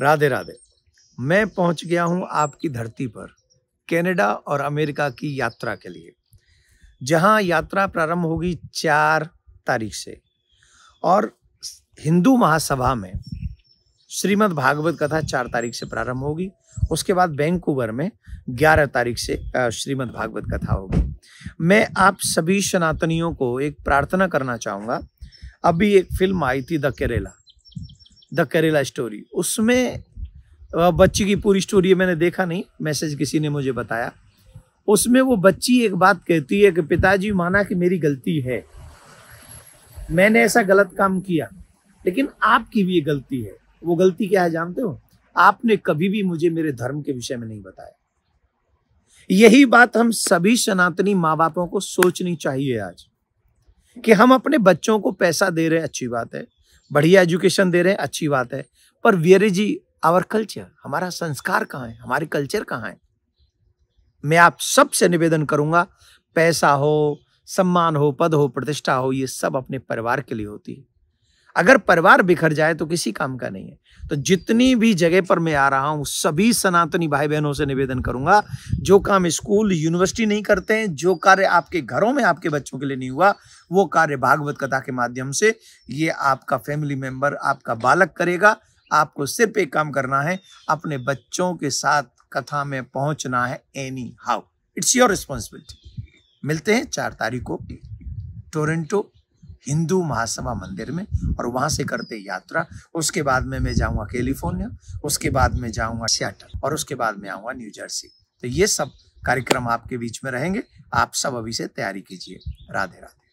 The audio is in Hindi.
राधे राधे मैं पहुंच गया हूं आपकी धरती पर कनाडा और अमेरिका की यात्रा के लिए जहां यात्रा प्रारंभ होगी चार तारीख से और हिंदू महासभा में श्रीमद् भागवत कथा चार तारीख से प्रारंभ होगी उसके बाद वैंकूवर में ग्यारह तारीख से श्रीमद् भागवत कथा होगी मैं आप सभी सनातनियों को एक प्रार्थना करना चाहूँगा अभी एक फिल्म आई थी द केरेला द केरला स्टोरी उसमें बच्ची की पूरी स्टोरी मैंने देखा नहीं मैसेज किसी ने मुझे बताया उसमें वो बच्ची एक बात कहती है कि पिताजी माना कि मेरी गलती है मैंने ऐसा गलत काम किया लेकिन आपकी भी ये गलती है वो गलती क्या है जानते हो आपने कभी भी मुझे मेरे धर्म के विषय में नहीं बताया यही बात हम सभी सनातनी माँ बापों को सोचनी चाहिए आज कि हम अपने बच्चों को पैसा दे रहे अच्छी बात है बढ़िया एजुकेशन दे रहे हैं अच्छी बात है पर वियर जी आवर कल्चर हमारा संस्कार कहाँ है हमारे कल्चर कहाँ है मैं आप सब से निवेदन करूंगा पैसा हो सम्मान हो पद हो प्रतिष्ठा हो ये सब अपने परिवार के लिए होती है अगर परिवार बिखर जाए तो किसी काम का नहीं है तो जितनी भी जगह पर मैं आ रहा हूँ सभी सनातनी भाई बहनों से निवेदन करूंगा जो काम स्कूल यूनिवर्सिटी नहीं करते हैं जो कार्य आपके घरों में आपके बच्चों के लिए नहीं हुआ वो कार्य भागवत कथा के माध्यम से ये आपका फैमिली मेंबर आपका बालक करेगा आपको सिर्फ एक काम करना है अपने बच्चों के साथ कथा में पहुंचना है any how it's your responsibility मिलते हैं चार तारीख को टोरेंटो हिंदू महासभा मंदिर में और वहां से करते यात्रा उसके बाद में मैं जाऊँगा कैलिफोर्निया उसके बाद में जाऊंगा सियाटल और उसके बाद में आऊंगा न्यू जर्सी तो ये सब कार्यक्रम आपके बीच में रहेंगे आप सब अभी से तैयारी कीजिए राधे राधे